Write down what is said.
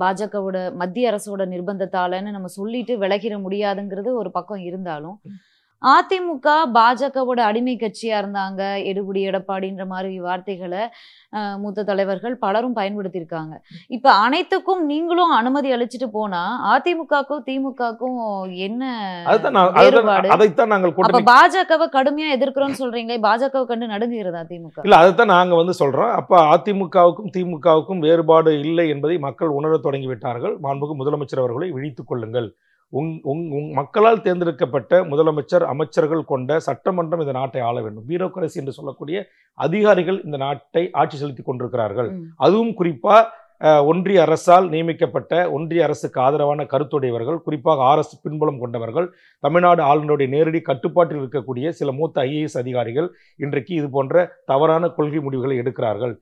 பாஜகவோட மத்திய அரசோட நிர்பந்தத்தாலன்னு நம்ம சொல்லிட்டு விலகிட முடியாதுங்கிறது ஒரு பக்கம் இருந்தாலும் அதிமுக பாஜகவோட அடிமை கட்சியா இருந்தாங்க எடுபடி எடப்பாடின்ற மாதிரி வார்த்தைகளை மூத்த தலைவர்கள் பலரும் பயன்படுத்தியிருக்காங்க இப்ப அனைத்துக்கும் நீங்களும் அனுமதி அளிச்சுட்டு போனா அதிமுகக்கும் திமுகக்கும் என்ன அதைத்தான் நாங்கள் பாஜகவை கடுமையா எதிர்க்கிறோம்னு சொல்றீங்களே பாஜக கண்டு நடுங்குகிறதா அதிமுக இல்ல அதைத்தான் நாங்க வந்து சொல்றோம் அப்ப அதிமுகவுக்கும் திமுகவுக்கும் வேறுபாடு இல்லை என்பதை மக்கள் உணர தொடங்கிவிட்டார்கள் மாண்புக்கு முதலமைச்சர் அவர்களை விழித்துக் கொள்ளுங்கள் உங் உங் உங் மக்களால் தேர்ந்தெடுக்கப்பட்ட முதலமைச்சர் அமைச்சர்கள் கொண்ட சட்டமன்றம் இந்த நாட்டை ஆள வேண்டும் பியூரோக்ரசி என்று சொல்லக்கூடிய அதிகாரிகள் இந்த நாட்டை ஆட்சி செலுத்தி கொண்டிருக்கிறார்கள் அதுவும் குறிப்பாக ஒன்றிய அரசால் நியமிக்கப்பட்ட ஒன்றிய அரசுக்கு ஆதரவான கருத்துடையவர்கள் குறிப்பாக ஆர்எஸ் பின்புலம் கொண்டவர்கள் தமிழ்நாடு ஆளுநருடைய நேரடி கட்டுப்பாட்டில் இருக்கக்கூடிய சில மூத்த ஐஏஎஸ் அதிகாரிகள் இன்றைக்கு இது போன்ற தவறான கொள்கை முடிவுகளை எடுக்கிறார்கள்